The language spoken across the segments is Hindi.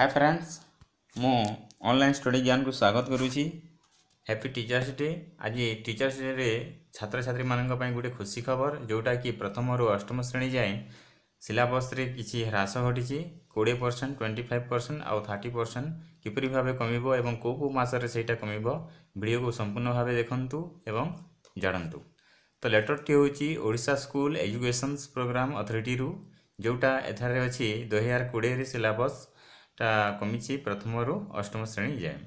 ହାଏ ଫ୍ରେଣ୍ଡସ୍ ମୁଁ ଅନଲାଇନ୍ ଷ୍ଟଡ଼ି ଜ୍ଞାନକୁ ସ୍ୱାଗତ କରୁଛି ହ୍ୟାପି ଟିଚର୍ସ ଡେ ଆଜି ଟିଚର୍ସ ଡେରେ ଛାତ୍ରଛାତ୍ରୀମାନଙ୍କ ପାଇଁ ଗୋଟେ ଖୁସି ଖବର ଯେଉଁଟାକି ପ୍ରଥମରୁ ଅଷ୍ଟମ ଶ୍ରେଣୀ ଯାଏଁ ସିଲାବସ୍ରେ କିଛି ହ୍ରାସ ଘଟିଛି କୋଡ଼ିଏ ପରସେଣ୍ଟ ଟ୍ୱେଣ୍ଟି ଫାଇଭ୍ ପରସେଣ୍ଟ ଆଉ ଥାର୍ଟି ପରସେଣ୍ଟ କିପରି ଭାବେ କମିବ ଏବଂ କେଉଁ କେଉଁ ମାସରେ ସେଇଟା କମିବ ଭିଡ଼ିଓକୁ ସମ୍ପୂର୍ଣ୍ଣ ଭାବେ ଦେଖନ୍ତୁ ଏବଂ ଜାଣନ୍ତୁ ତ ଲେଟର୍ଟି ହେଉଛି ଓଡ଼ିଶା ସ୍କୁଲ ଏଜୁକେସନ୍ସ ପ୍ରୋଗ୍ରାମ୍ ଅଥରିଟିରୁ ଯେଉଁଟା ଏଠାରେ ଅଛି ଦୁଇହଜାର କୋଡ଼ିଏରେ ସିଲାବସ୍ টা কমিছে প্রথমরু অষ্টম শ্রেণী যায়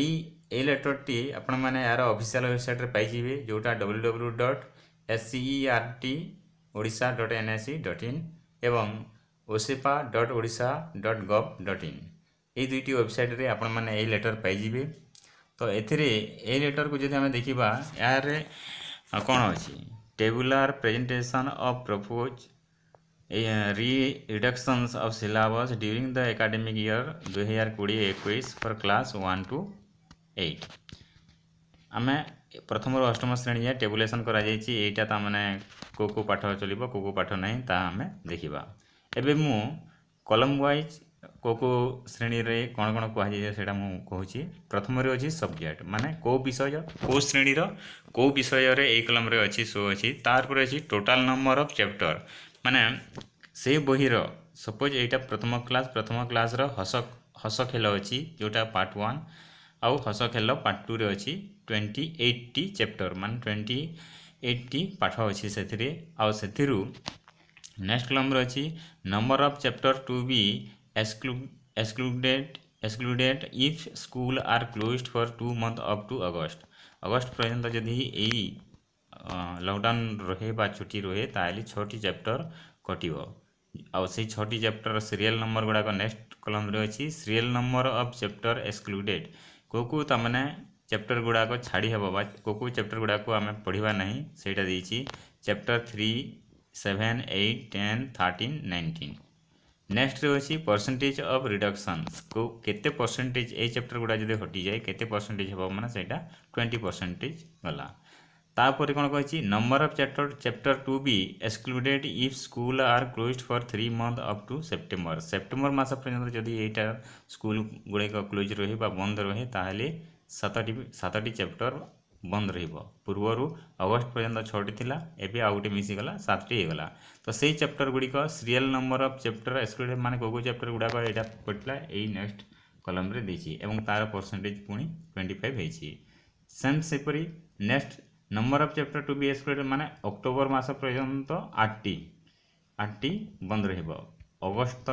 এই এই লেটরটি আপনার এর অফিসিয়াল ওয়েবসাইটে পাইবে যেটা W W dot SCERT Odisha dot N I C dot in ଏବଂ OSEPA dot Odisha dot gov dot in ଏଇ ଦୁଇଟି ୱେବସାଇଟ୍ରେ ଆପଣମାନେ ଏଇ ଲେଟର୍ ପାଇଯିବେ ତ ଏଥିରେ ଏଇ ଲେଟର୍କୁ ଯଦି ଆମେ ଦେଖିବା ଏହାରେ କ'ଣ ଅଛି tabular presentation of propose reduction of syllabus during the academic year दुई हजार कोड़े एक for class one to eight आम प्रथम अष्टम श्रेणी जाए टेबुलेसन करा तार को को पाठ चलो को को पाठ ना ताम देखा एवं मु कलम वाइज को को श्रेणी रे कौन कौन कह से कहूँ प्रथम अच्छे सब्जेक्ट मानने को विषय को श्रेणी रो विषय रे एक कलम अच्छी सो अच्छी तार अच्छी टोटाल नंबर अफ चैप्टर ମାନେ ସେଇ ବହିର ସପୋଜ୍ ଏଇଟା ପ୍ରଥମ କ୍ଲାସ୍ ପ୍ରଥମ କ୍ଲାସ୍ର ହସ ହସ ଖେଳ ଅଛି ଯେଉଁଟା ପାର୍ଟ ୱାନ୍ ଆଉ ହସ ଖେଳ ପାର୍ଟ ଟୁରେ ଅଛି ଟ୍ୱେଣ୍ଟି ଏଇଟ୍ଟି ଚାପ୍ଟର ମାନେ ଟ୍ୱେଣ୍ଟି ଏଇଟ୍ଟି ପାଠ ଅଛି ସେଥିରେ ଆଉ ସେଥିରୁ ନେକ୍ସଟ କଲମ୍ରେ ଅଛି number of chapter to be ଏକ୍ସକ୍ଲୁ excluded excluded if school are closed for two month up to August August পর্যন্ত যদি এই लकडाउन रोहे बा छुट्टी रोहे ताली छोटी चैप्टर कटिव आउ से छोटी चैप्टर सीरियल नंबर गुड़ाक नेक्स्ट कलम अच्छी serial number of chapter excluded को को तमने चैप्टर गुड़ाक छाड़ हे को को चैप्टर गुड़ाक आम पढ़वा ना से chapter three seven eight ten thirteen nineteen next रही परसेंटेज ऑफ रिडक्शन को केते परसेंटेज ये चैप्टर गुड़ा जब हटि जाए केते परसेंटेज हम मैंने से ट्वेंटी परसेंटेज गला তারপরে কোণ কী number of chapter chapter to be excluded if school are close for three month up to September September মাস পর্যন্ত যদি এইটা স্কুল গুড়াক ক্লোজ রহে বা বন্ধ রহে তাহলে সাতটি সাতটি চ্যাপ্টর বন্ধ রহব পূর্বর অগস্ট পর্যন্ত ছটি লা এবে আউ গোটে মিশিগলা সাতটি হয়েগলা তো সেই চ্যাপ্টর গুড়িক serial number of chapter excluded মানে কেউ কেউ চ্যাপ্টর গুড়াক এটা পড়া এই নেক্সট কলমরে দিয়েছি এবং তার পরসেন্টেজ পুঁ টোয়েন্টি ফাইভ হয়েছি সেম সেপরি next number of chapter to be excluded মানে অক্টোবর মাস পর্যন্ত আটটি আটটি বন্ধ রহব অগস্ট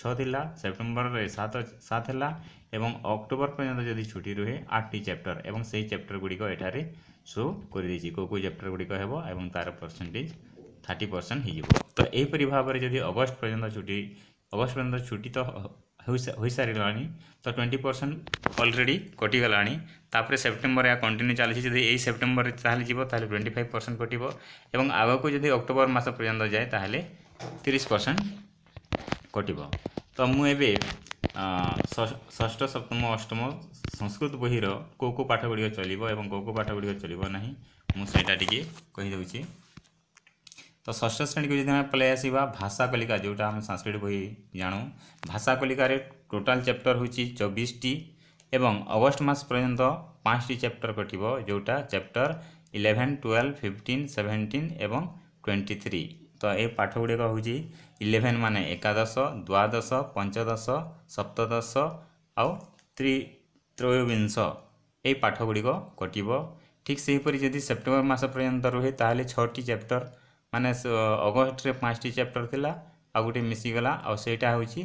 ছ লা সেপ্টেম্বর সাত সাত লা এবং অক্টোবর পর্যন্ত যদি ছুটি রুহে আটটি চ্যাপ্টার এবং সেই চ্যাপ্টার গুড়ি এঠারে শো করে দিয়েছি কেউ কেউ চ্যাপ্টার গুড়ি হব এবং তার পরসেটেজ থার্টি পরসেন্ট হয়ে যাব তো এইপরি ভাবে যদি অগস্ট পর্যন্ত ছুটি অগস্ট পর্যন্ত ছুটি তো ହୋଇସାରିଲାଣି ତ ଟ୍ୱେଣ୍ଟି ପରସେଣ୍ଟ ଅଲରେଡ଼ି କଟିଗଲାଣି ତାପରେ ସେପ୍ଟେମ୍ବର ଏହା କଣ୍ଟିନ୍ୟୁ ଚାଲିଛି ଯଦି ଏଇ ସେପ୍ଟେମ୍ବର ତାହେଲେ ଯିବ ତାହେଲେ ଟ୍ୱେଣ୍ଟି ଫାଇଭ୍ ପରସେଣ୍ଟ କଟିବ ଏବଂ ଆଗକୁ ଯଦି ଅକ୍ଟୋବର ମାସ ପର୍ଯ୍ୟନ୍ତ ଯାଏ ତାହେଲେ ତିରିଶ ପରସେଣ୍ଟ କଟିବ ତ ମୁଁ ଏବେ ଷଷ୍ଠ ସପ୍ତମ ଅଷ୍ଟମ ସଂସ୍କୃତ ବହିର କେଉଁ କେଉଁ ପାଠଗୁଡ଼ିକ ଚଳିବ ଏବଂ କେଉଁ କେଉଁ ପାଠଗୁଡ଼ିକ ଚଳିବ ନାହିଁ ମୁଁ ସେଇଟା ଟିକିଏ କହିଦେଉଛି तो ष श्रेणी को जब पलि आसवा भाषा कलिका जो हम संस्कृत बही भाषा कलिकार टोटाल चैप्टर हो चबिशी एवं अगस्ट मस पर्यंत पाँच टी चैप्टर कटो जोटा chapter eleven twelve fifteen seventeen एवं ट्वेंटी थ्री तो ये पाठ गुड़िक हूँ इलेवेन मान एकादश द्वादश पंचदश सप्तश आउ त्रयोविंश यठगुड़िक कटो ठीक से हीपरी जदि सेप्टेम्बर मस पर्यंत रुहे छ ମାନେ ଅଗଷ୍ଟରେ ପାଞ୍ଚଟି ଚାପ୍ଟର ଥିଲା ଆଉ ଗୋଟେ ମିଶିଗଲା ଆଉ ସେଇଟା ହେଉଛି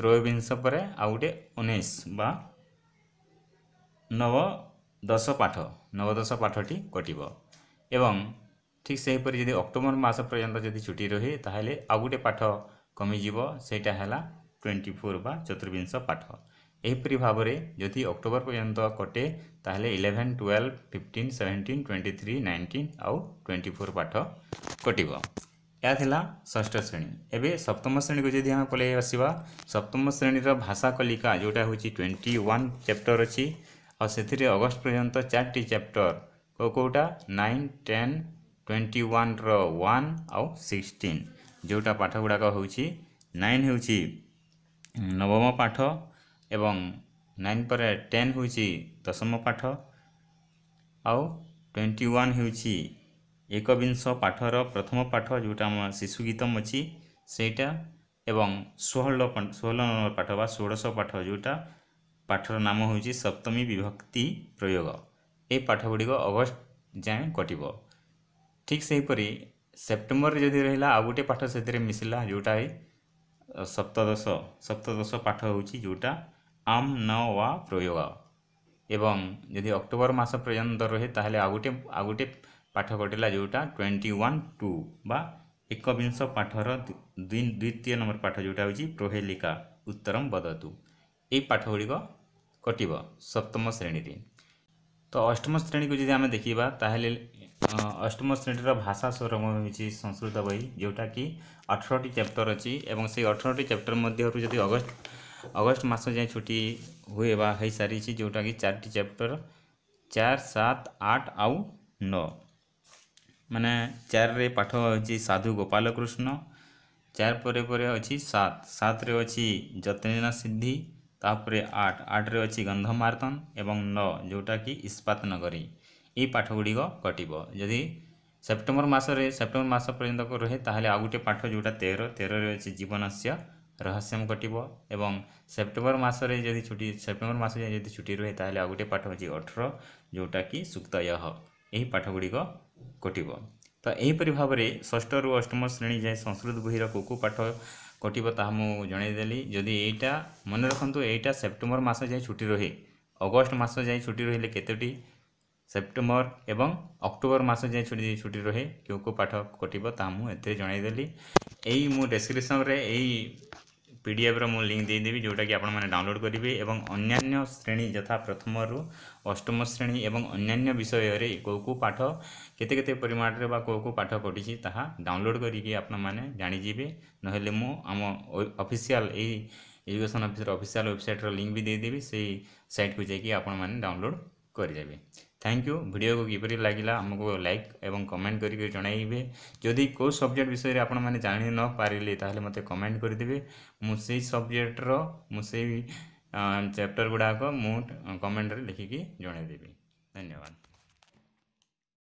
ତ୍ରୟବିଂଶ ପରେ ଆଉ ଗୋଟେ ଉଣେଇଶ ବା ନବ ଦଶ ପାଠ ନବଦଶ ପାଠଟି କଟିବ ଏବଂ ଠିକ୍ ସେହିପରି ଯଦି ଅକ୍ଟୋବର ମାସ ପର୍ଯ୍ୟନ୍ତ ଯଦି ଛୁଟି ରୁହେ ତାହେଲେ ଆଉ ଗୋଟେ ପାଠ କମିଯିବ ସେଇଟା ହେଲା ଟ୍ୱେଣ୍ଟି ଫୋର୍ ବା ଚତୁର୍ବିଂଶ ପାଠ ଏହିପରି ଭାବରେ ଯଦି ଅକ୍ଟୋବର ପର୍ଯ୍ୟନ୍ତ କଟେ ତାହେଲେ eleven twelve fifteen seventeen twenty three nineteen ଆଉ ଟ୍ୱେଣ୍ଟି ଫୋର୍ ପାଠ କଟିବ ଏହା ଥିଲା ଷଷ୍ଠ ଶ୍ରେଣୀ ଏବେ ସପ୍ତମ ଶ୍ରେଣୀକୁ ଯଦି ଆମେ ପଳାଇ ଆସିବା ସପ୍ତମ ଶ୍ରେଣୀର ଭାଷା କଲିକା ଯେଉଁଟା ହେଉଛି ଟ୍ୱେଣ୍ଟି ୱାନ୍ ଚାପ୍ଟର ଅଛି ଆଉ ସେଥିରେ ଅଗଷ୍ଟ ପର୍ଯ୍ୟନ୍ତ ଚାରିଟି ଚାପ୍ଟର କେଉଁ କେଉଁଟା ନାଇନ୍ ଟେନ୍ ଟ୍ୱେଣ୍ଟି ୱାନ୍ର ୱାନ୍ ଆଉ ସିକ୍ସଟିନ୍ ଯେଉଁଟା ପାଠ ଗୁଡ଼ାକ ହେଉଛି ନାଇନ୍ ହେଉଛି ନବମ ପାଠ ଏବଂ ନାଇନ୍ ପରେ ଟେନ୍ ହେଉଛି ଦଶମ ପାଠ ଆଉ ଟ୍ୱେଣ୍ଟି ୱାନ୍ ହେଉଛି ଏକବିଂଶ ପାଠର ପ୍ରଥମ ପାଠ ଯେଉଁଟା ଆମ ଶିଶୁ ଗୀତମ ଅଛି ସେଇଟା ଏବଂ ଷୋହଳ ଷୋହଳ ନମ୍ବର ପାଠ ବା ଷୋହଳଶହ ପାଠ ଯେଉଁଟା ପାଠର ନାମ ହେଉଛି ସପ୍ତମୀ ବିଭକ୍ତି ପ୍ରୟୋଗ ଏହି ପାଠଗୁଡ଼ିକ ଅଗଷ୍ଟ ଯାଏଁ କଟିବ ଠିକ୍ ସେହିପରି ସେପ୍ଟେମ୍ବରରେ ଯଦି ରହିଲା ଆଉ ଗୋଟିଏ ପାଠ ସେଥିରେ ମିଶିଲା ଯେଉଁଟା ସପ୍ତଦଶ ସପ୍ତଦଶ ପାଠ ହେଉଛି ଯେଉଁଟା আম ন ওয়া প্রয়োগ এবং যদি অক্টোবর মাস পর্যন্ত রহে তাহলে আউ গোটে আউ গোটে ପାଠ କଟିଲା ଯେଉଁଟା ଟ୍ୱେଣ୍ଟି ୱାନ୍ ଟୁ ବା ଏକବିଂଶ ପାଠର ଦ୍ୱିତୀୟ ନମ୍ବର ପାଠ ଯେଉଁଟା ହେଉଛି ପ୍ରୋହେଲିକା ଉତ୍ତରମ ବଦତୁ ଏହି ପାଠ ଗୁଡ଼ିକ କଟିବ ସପ୍ତମ ଶ୍ରେଣୀରେ ତ ଅଷ୍ଟମ ଶ୍ରେଣୀକୁ ଯଦି ଆମେ ଦେଖିବା ତାହେଲେ ଅଷ୍ଟମ ଶ୍ରେଣୀର ଭାଷା ସ୍ୱରମ ହେଉଛି ସଂସ୍କୃତ ବହି ଯେଉଁଟାକି ଅଠରଟି ଚାପ୍ଟର ଅଛି ଏବଂ ସେଇ ଅଠରଟି ଚାପ୍ଟର ମଧ୍ୟରୁ ଯଦି ଅଗଷ୍ଟ ઓગસ્ટ માસમાં જ્યાં છૂટી હોય એવા હઈ સારી છે ଯେଉଁଟାକି ଚାରିଟି ଚାପ୍ଟର ଚାର ସାତ ଆଠ ଆଉ ନଅ ମାନେ ଚାରିରେ ପାଠ ଅଛି ସାଧୁ ଗୋପାଳ କୃଷ୍ଣ ଚାରି ପରେ ପରେ ଅଛି ସାତ ସାତରେ ଅଛି ଯତ୍ନୀନା ସିଦ୍ଧି ତାପରେ ଆଠ ଆଠରେ ଅଛି ଗନ୍ଧମାର୍ତ୍ତନ ଏବଂ ନଅ ଯେଉଁଟାକି ଇସ୍ପାତ ନଗରୀ ଏଇ ପାଠଗୁଡ଼ିକ କଟିବ ଯଦି ସେପ୍ଟେମ୍ବର ମାସରେ ସେପ୍ଟେମ୍ବର ମାସ ପର୍ଯ୍ୟନ୍ତ ରୁହେ ତାହେଲେ ଆଉ ଗୋଟେ ପାଠ ଯେଉଁଟା ତେର ତେରରେ ଅଛି ଜୀବନସ୍ୟ ରହସ୍ୟମ କଟିବ ଏବଂ ସେପ୍ଟେମ୍ବର ମାସରେ ଯଦି ଛୁଟି ସେପ୍ଟେମ୍ବର ମାସରେ ଯଦି ଛୁଟି ରୁହେ ତାହେଲେ ଆଉ ଗୋଟିଏ ପାଠ ହେଉଛି ଅଠର ଯେଉଁଟାକି ସୁକ୍ତ ୟହ ଏହି ପାଠଗୁଡ଼ିକ କଟିବ ତ ଏହିପରି ଭାବରେ ଷଷ୍ଠରୁ ଅଷ୍ଟମ ଶ୍ରେଣୀ ଯାଏଁ ସଂସ୍କୃତ ବହିର କେଉଁ କେଉଁ ପାଠ କଟିବ ତାହା ମୁଁ ଜଣାଇଦେଲି ଯଦି ଏଇଟା ମନେ ରଖନ୍ତୁ ଏଇଟା ସେପ୍ଟେମ୍ବର ମାସ ଯାଏଁ ଛୁଟି ରୁହେ ଅଗଷ୍ଟ ମାସ ଯାଏଁ ଛୁଟି ରହିଲେ କେତୋଟି ସେପ୍ଟେମ୍ବର ଏବଂ ଅକ୍ଟୋବର ମାସ ଯାଏଁ ଛୁଟି ଛୁଟି ରୁହେ କେଉଁ କେଉଁ ପାଠ କଟିବ ତାହା ମୁଁ ଏଥିରେ ଜଣାଇଦେଲି ଏଇ ମୁଁ ଡେସ୍କ୍ରିପସନ୍ରେ ଏଇ ପିଡ଼ିଏଫ୍ର ମୁଁ ଲିଙ୍କ୍ ଦେଇଦେବି ଯେଉଁଟାକି ଆପଣମାନେ ଡାଉନଲୋଡ଼୍ କରିବେ ଏବଂ ଅନ୍ୟାନ୍ୟ ଶ୍ରେଣୀ ଯଥା ପ୍ରଥମରୁ ଅଷ୍ଟମ ଶ୍ରେଣୀ ଏବଂ ଅନ୍ୟାନ୍ୟ ବିଷୟରେ କେଉଁ କେଉଁ ପାଠ କେତେ କେତେ ପରିମାଣରେ ବା କେଉଁ କେଉଁ ପାଠ ପଢ଼ିଛି ତାହା ଡାଉନଲୋଡ଼୍ କରିକି ଆପଣମାନେ ଜାଣିଯିବେ ନହେଲେ ମୁଁ ଆମ ଅଫିସିଆଲ୍ ଏଇ ଏଜୁକେସନ୍ ଅଫିସର ଅଫିସିଆଲ୍ ୱେବସାଇଟ୍ର ଲିଙ୍କ୍ ବି ଦେଇଦେବି ସେଇ ସାଇଟ୍କୁ ଯାଇକି ଆପଣମାନେ ଡାଉନଲୋଡ଼୍ करदेवि थैंक यू भिडियो को किपर लगे आमको लाइक और कमेंट करके जन जदि कोई सब्जेक्ट विषय आपण मैंने जान नपारे तो मत कमेंट करदे मुझे सब्जेक्टर मुझे चैप्टर गुड़ाक मु कमेंट लिखिकी जनईदेवि धन्यवाद